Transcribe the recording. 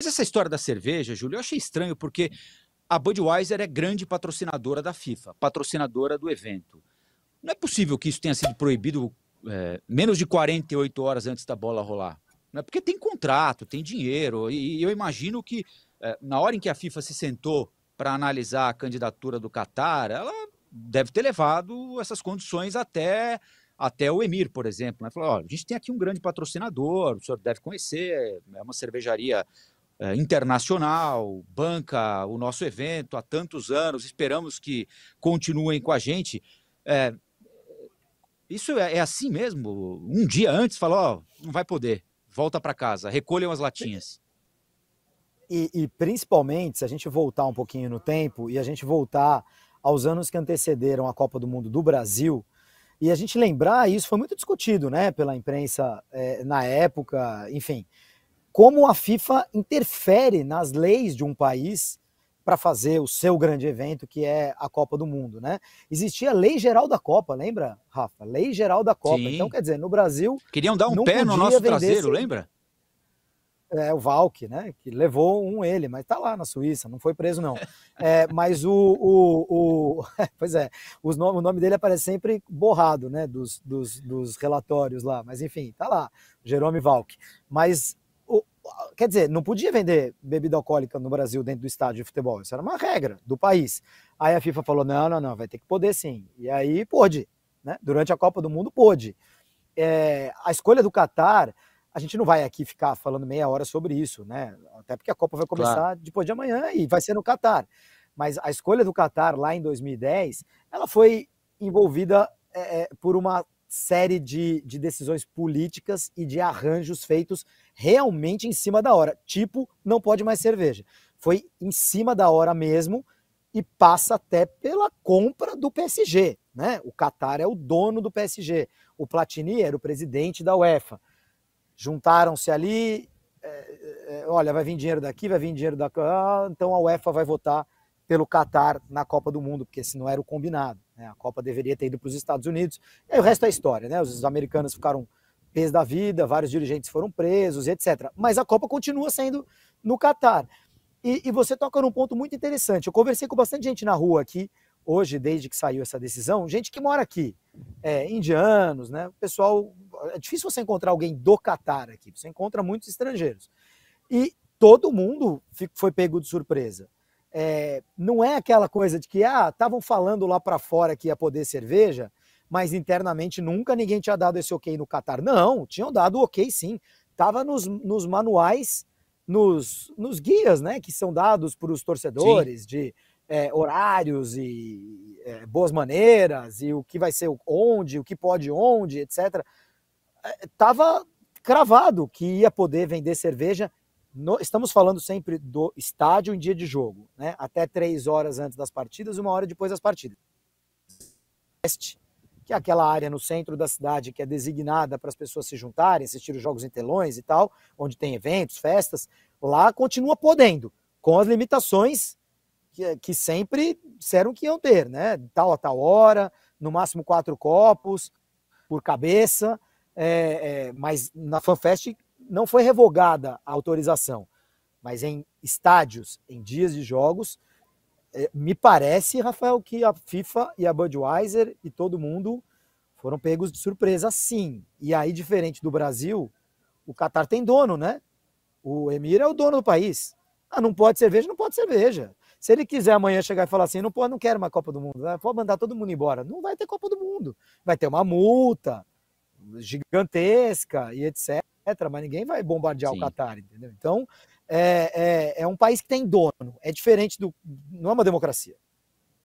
Mas essa história da cerveja, Júlio, eu achei estranho porque a Budweiser é grande patrocinadora da FIFA, patrocinadora do evento. Não é possível que isso tenha sido proibido é, menos de 48 horas antes da bola rolar. é? Porque tem contrato, tem dinheiro, e, eu imagino que é, na hora em que a FIFA se sentou para analisar a candidatura do Catar, ela deve ter levado essas condições até, até o Emir, por exemplo. Né? Falou, olha, a gente tem aqui um grande patrocinador, o senhor deve conhecer, é uma cervejaria eh, internacional, banca o nosso evento há tantos anos, esperamos que continuem com a gente. É, isso é, é, assim mesmo? Um dia antes, falou, ó, oh, não vai poder, volta para casa, recolham as latinhas. E, e, principalmente, se a gente voltar um pouquinho no tempo e a gente voltar aos anos que antecederam a Copa do Mundo do Brasil, e a gente lembrar, isso foi muito discutido né, pela imprensa é, na época, enfim, como a FIFA interfere nas leis de um país para fazer o seu grande evento, que é a Copa do Mundo, né? Existia lei geral da Copa, lembra, Rafa? Lei geral da Copa. Sim. Então, quer dizer, no Brasil. Queriam dar um pé no nosso traseiro, sem... lembra? É, o Valk, né? Que levou um ele, mas tá lá na Suíça, não foi preso, não. É, mas o. o, o... pois é, os nome, o nome dele aparece sempre borrado, né? Dos, dos, dos relatórios lá. Mas enfim, tá lá, Jerome Valk. Mas quer dizer, não podia vender bebida alcoólica no Brasil dentro do estádio de futebol. Isso era uma regra do país. Aí a FIFA falou: não, não, não, vai ter que poder sim. E aí pôde. Né? Durante a Copa do Mundo, pôde. É, a escolha do Catar, a gente não vai aqui ficar falando meia hora sobre isso, né? Até porque a Copa vai começar claro. depois de amanhã e vai ser no Catar. Mas a escolha do Catar lá em 2010, ela foi envolvida é, por uma série de, de decisões políticas e de arranjos feitos realmente em cima da hora. Tipo, não pode mais cerveja. Foi em cima da hora mesmo e passa até pela compra do PSG. Né? O Qatar é o dono do PSG. O Platini era o presidente da UEFA. Juntaram-se ali. É, é, é olha, vai vir dinheiro daqui, vai vir dinheiro da. Ah, então a UEFA vai votar pelo Qatar na Copa do Mundo, porque se não era o combinado. Né? A Copa deveria ter ido para os Estados Unidos. E aí o resto é história, né? Os americanos ficaram pés da vida, vários dirigentes foram presos, etc. Mas a Copa continua sendo no Catar. E, e, você toca num ponto muito interessante. Eu conversei com bastante gente na rua aqui hoje, desde que saiu essa decisão, gente que mora aqui, é, indianos, né? pessoal, é difícil você encontrar alguém do Catar aqui. Você encontra muitos estrangeiros. E todo mundo foi pego de surpresa. É, não é aquela coisa de que, ah, estavam falando lá para fora que ia poder cerveja, mas internamente nunca ninguém tinha dado esse ok no Catar. Não, tinham dado ok sim. Estava nos, nos manuais, nos, nos guias, né, que são dados para os torcedores sim. de é, horários e é, boas maneiras e o que vai ser onde, o que pode onde, etc. Estava é, cravado que ia poder vender cerveja no, estamos falando sempre do estádio em dia de jogo, né? até três horas antes das partidas, uma hora depois das partidas. Este, que é aquela área no centro da cidade que é designada para as pessoas se juntarem, assistir os jogos em telões e tal, onde tem eventos, festas, lá continua podendo, com as limitações que, que sempre disseram que iam ter, né? Tal a tal hora, no máximo quatro copos por cabeça, é, é, mas na FanFest não foi revogada a autorização, mas em estádios, em dias de jogos, eh, me parece, Rafael, que a FIFA e a Budweiser e todo mundo foram pegos de surpresa, sim. E aí, diferente do Brasil, o Catar tem dono, né? O Emir é o dono do país. Ah, não pode cerveja, não pode cerveja. Se ele quiser amanhã chegar e falar assim, não, pode, não quero uma Copa do Mundo, né? pode mandar todo mundo embora. Não vai ter Copa do Mundo. Vai ter uma multa gigantesca e etc etc., mas ninguém vai bombardear Sim. o Catar, entendeu? Então, é, é, é um país que tem dono, é diferente do. não é uma democracia.